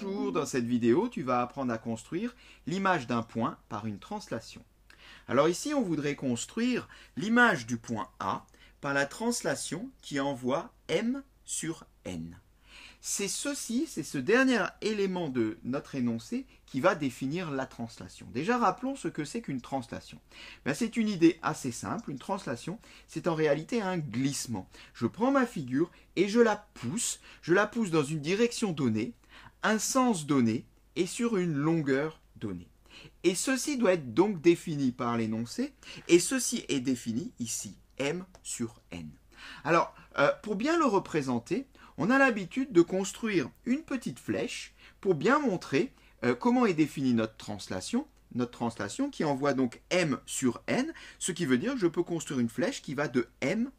Bonjour, dans cette vidéo, tu vas apprendre à construire l'image d'un point par une translation. Alors ici, on voudrait construire l'image du point A par la translation qui envoie M sur N. C'est ceci, c'est ce dernier élément de notre énoncé qui va définir la translation. Déjà, rappelons ce que c'est qu'une translation. Ben, c'est une idée assez simple. Une translation, c'est en réalité un glissement. Je prends ma figure et je la pousse. Je la pousse dans une direction donnée un sens donné et sur une longueur donnée. Et ceci doit être donc défini par l'énoncé, et ceci est défini ici, m sur n. Alors, euh, pour bien le représenter, on a l'habitude de construire une petite flèche pour bien montrer euh, comment est définie notre translation, notre translation qui envoie donc m sur n, ce qui veut dire que je peux construire une flèche qui va de m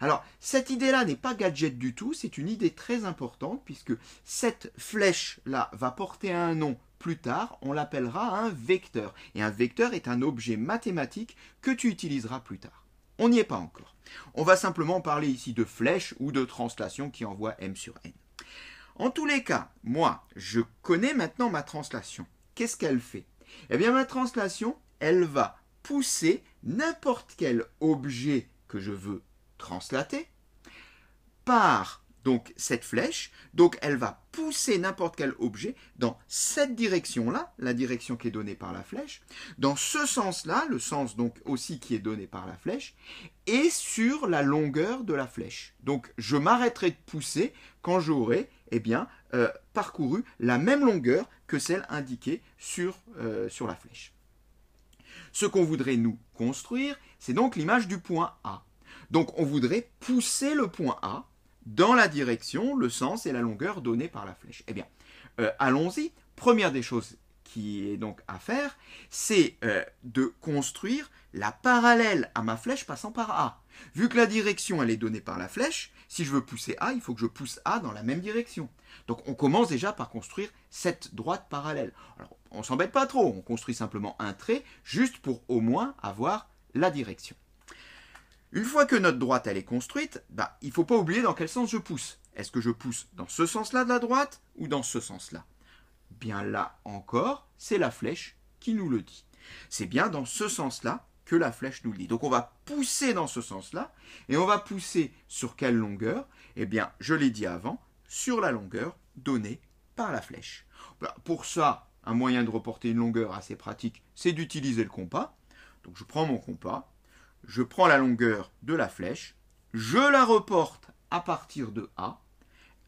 alors, cette idée-là n'est pas gadget du tout, c'est une idée très importante puisque cette flèche-là va porter un nom plus tard, on l'appellera un vecteur. Et un vecteur est un objet mathématique que tu utiliseras plus tard. On n'y est pas encore. On va simplement parler ici de flèche ou de translation qui envoie M sur N. En tous les cas, moi, je connais maintenant ma translation. Qu'est-ce qu'elle fait Eh bien, ma translation, elle va pousser n'importe quel objet que je veux translater par donc cette flèche, donc elle va pousser n'importe quel objet dans cette direction-là, la direction qui est donnée par la flèche, dans ce sens-là, le sens donc aussi qui est donné par la flèche, et sur la longueur de la flèche. Donc je m'arrêterai de pousser quand j'aurai eh bien, euh, parcouru la même longueur que celle indiquée sur, euh, sur la flèche. Ce qu'on voudrait nous construire, c'est donc l'image du point A. Donc on voudrait pousser le point A dans la direction, le sens et la longueur donnée par la flèche. Eh bien, euh, allons-y. Première des choses qui est donc à faire, c'est euh, de construire la parallèle à ma flèche passant par A. Vu que la direction, elle est donnée par la flèche, si je veux pousser A, il faut que je pousse A dans la même direction. Donc on commence déjà par construire cette droite parallèle. Alors on s'embête pas trop, on construit simplement un trait, juste pour au moins avoir la direction. Une fois que notre droite est construite, bah, il ne faut pas oublier dans quel sens je pousse. Est-ce que je pousse dans ce sens-là de la droite ou dans ce sens-là Bien là encore, c'est la flèche qui nous le dit. C'est bien dans ce sens-là que la flèche nous le dit. Donc on va pousser dans ce sens-là, et on va pousser sur quelle longueur Eh bien, je l'ai dit avant, sur la longueur donnée par la flèche. Bah, pour ça, un moyen de reporter une longueur assez pratique, c'est d'utiliser le compas. Donc je prends mon compas, je prends la longueur de la flèche, je la reporte à partir de A,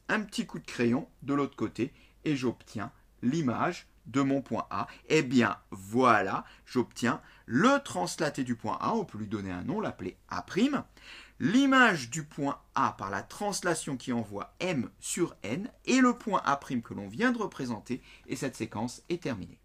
un petit coup de crayon de l'autre côté et j'obtiens l'image de mon point A. Eh bien voilà, j'obtiens le translaté du point A, on peut lui donner un nom, l'appeler A', l'image du point A par la translation qui envoie M sur N et le point A' que l'on vient de représenter et cette séquence est terminée.